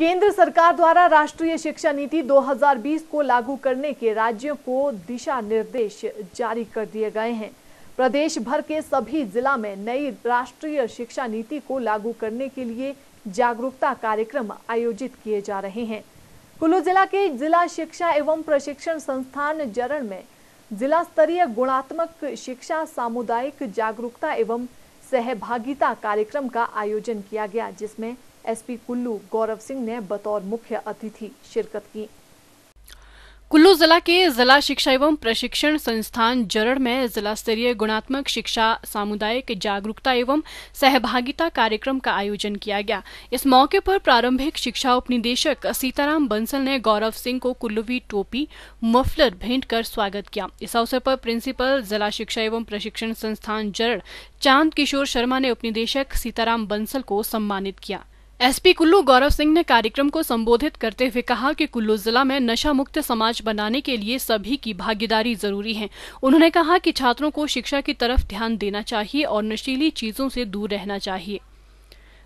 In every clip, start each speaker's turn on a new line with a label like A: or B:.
A: केंद्र सरकार द्वारा राष्ट्रीय शिक्षा नीति 2020 को लागू करने के राज्यों को दिशा निर्देश जारी कर दिए गए हैं प्रदेश भर के सभी जिला में नई राष्ट्रीय शिक्षा नीति को लागू करने के लिए जागरूकता कार्यक्रम आयोजित किए जा रहे हैं कुल्लू जिला के जिला शिक्षा एवं प्रशिक्षण संस्थान जरण में जिला स्तरीय गुणात्मक शिक्षा सामुदायिक जागरूकता एवं सहभागिता कार्यक्रम का आयोजन किया गया जिसमें एसपी कुल्लू गौरव सिंह ने बतौर मुख्य अतिथि शिरकत की
B: कुल्लू जिला के जिला शिक्षा एवं प्रशिक्षण संस्थान जरड़ में जिला स्तरीय गुणात्मक शिक्षा सामुदायिक जागरूकता एवं सहभागिता कार्यक्रम का आयोजन किया गया इस मौके पर प्रारंभिक शिक्षा उपनिदेशक सीताराम बंसल ने गौरव सिंह को कुल्लूवी टोपी मफलर भेंट कर स्वागत किया इस अवसर पर प्रिंसिपल जिला शिक्षा एवं प्रशिक्षण संस्थान जरड़ चांद किशोर शर्मा ने उपनिदेशक सीताराम बंसल को सम्मानित किया एसपी कुल्लू गौरव सिंह ने कार्यक्रम को संबोधित करते हुए कहा कि कुल्लू जिला में नशा मुक्त समाज बनाने के लिए सभी की भागीदारी जरूरी है उन्होंने कहा कि छात्रों को शिक्षा की तरफ ध्यान देना चाहिए और नशीली चीजों से दूर रहना चाहिए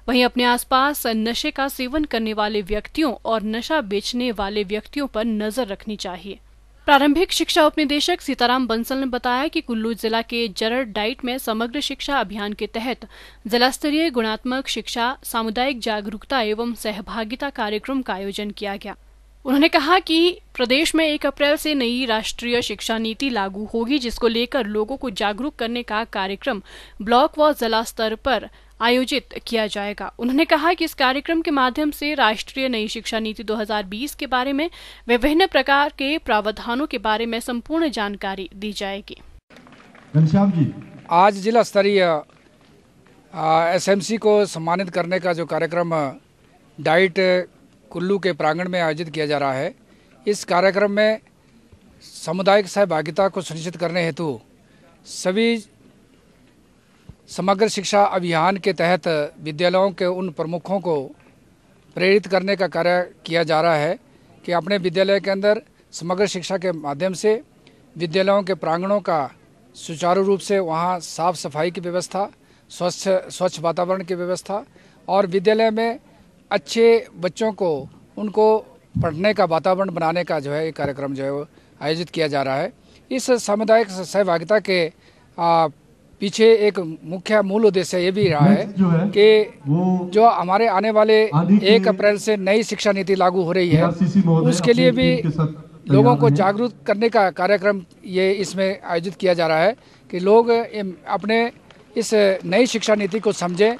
B: वहीं अपने आसपास नशे का सेवन करने वाले व्यक्तियों और नशा बेचने वाले व्यक्तियों पर नजर रखनी चाहिए प्रारंभिक शिक्षा उप निदेशक सीताराम बंसल ने बताया कि कुल्लू जिला के जरड़ डाइट में समग्र शिक्षा अभियान के तहत जिला स्तरीय गुणात्मक शिक्षा सामुदायिक जागरूकता एवं सहभागिता कार्यक्रम का आयोजन किया गया उन्होंने कहा कि प्रदेश में एक अप्रैल से नई राष्ट्रीय शिक्षा नीति लागू होगी जिसको लेकर लोगों को जागरूक करने का कार्यक्रम ब्लॉक व जिला स्तर पर आयोजित किया जाएगा उन्होंने कहा कि इस कार्यक्रम के माध्यम से राष्ट्रीय नई शिक्षा नीति 2020 के बारे में विभिन्न प्रकार के प्रावधानों के बारे में संपूर्ण जानकारी दी जाएगी
C: जी आज जिला स्तरीय एसएमसी को सम्मानित करने का जो कार्यक्रम डाइट कुल्लू के प्रांगण में आयोजित किया जा रहा है इस कार्यक्रम में सामुदायिक सहभागिता को सुनिश्चित करने हेतु सभी समग्र शिक्षा अभियान के तहत विद्यालयों के उन प्रमुखों को प्रेरित करने का कार्य किया जा रहा है कि अपने विद्यालय के अंदर समग्र शिक्षा के माध्यम से विद्यालयों के प्रांगणों का सुचारू रूप से वहाँ साफ सफाई की व्यवस्था स्वच्छ स्वच्छ वातावरण की व्यवस्था और विद्यालय में अच्छे बच्चों को उनको पढ़ने का वातावरण बनाने का जो है ये कार्यक्रम जो है वो आयोजित किया जा रहा है इस सामुदायिक सहभागिता के पीछे एक मुख्य मूल उद्देश्य ये भी रहा है, कि जो हमारे आने वाले एक अप्रैल से नई शिक्षा नीति लागू हो रही है उसके लिए भी लोगों को जागरूक करने का कार्यक्रम ये इसमें आयोजित किया जा रहा है कि लोग अपने इस नई शिक्षा नीति को समझें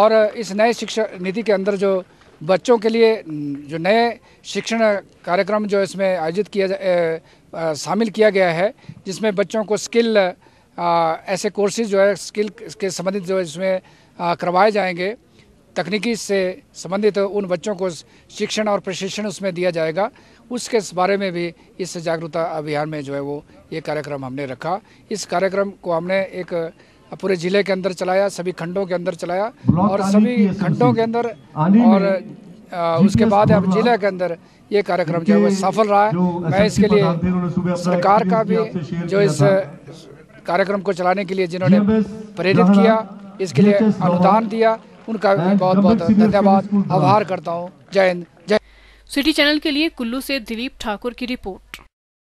C: और इस नए शिक्षा नीति के अंदर जो बच्चों के लिए जो नए शिक्षण कार्यक्रम जो इसमें आयोजित किया शामिल किया गया है जिसमें बच्चों को स्किल आ, ऐसे कोर्सेज जो है स्किल के संबंधित जो है इसमें करवाए जाएंगे तकनीकी से संबंधित तो उन बच्चों को शिक्षण और प्रशिक्षण उसमें दिया जाएगा उसके बारे में भी इस जागरूकता अभियान में जो है वो ये कार्यक्रम हमने रखा इस कार्यक्रम को हमने एक पूरे जिले के अंदर चलाया सभी खंडों के अंदर चलाया और सभी खंडों के अंदर और उसके बाद अब जिले के अंदर ये कार्यक्रम जो है वो सफल रहा है मैं इसके लिए
B: सरकार का भी जो इस
C: कार्यक्रम को चलाने के लिए जिन्होंने प्रेरित किया इसके लिए अनुदान दिया उनका भी बहुत बहुत धन्यवाद आभार करता हूँ जय हिंद जय
B: सिटी चैनल के लिए कुल्लू से दिलीप ठाकुर की रिपोर्ट